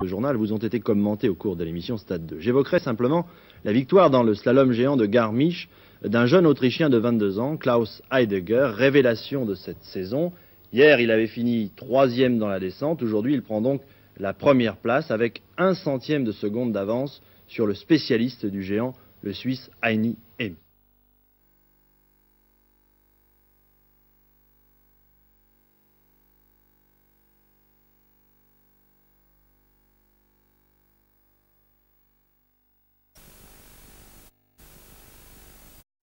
Le journal vous ont été commentés au cours de l'émission Stade 2. J'évoquerai simplement la victoire dans le slalom géant de Garmisch d'un jeune Autrichien de 22 ans, Klaus Heidegger, révélation de cette saison. Hier, il avait fini troisième dans la descente. Aujourd'hui, il prend donc la première place avec un centième de seconde d'avance sur le spécialiste du géant, le Suisse Heini M.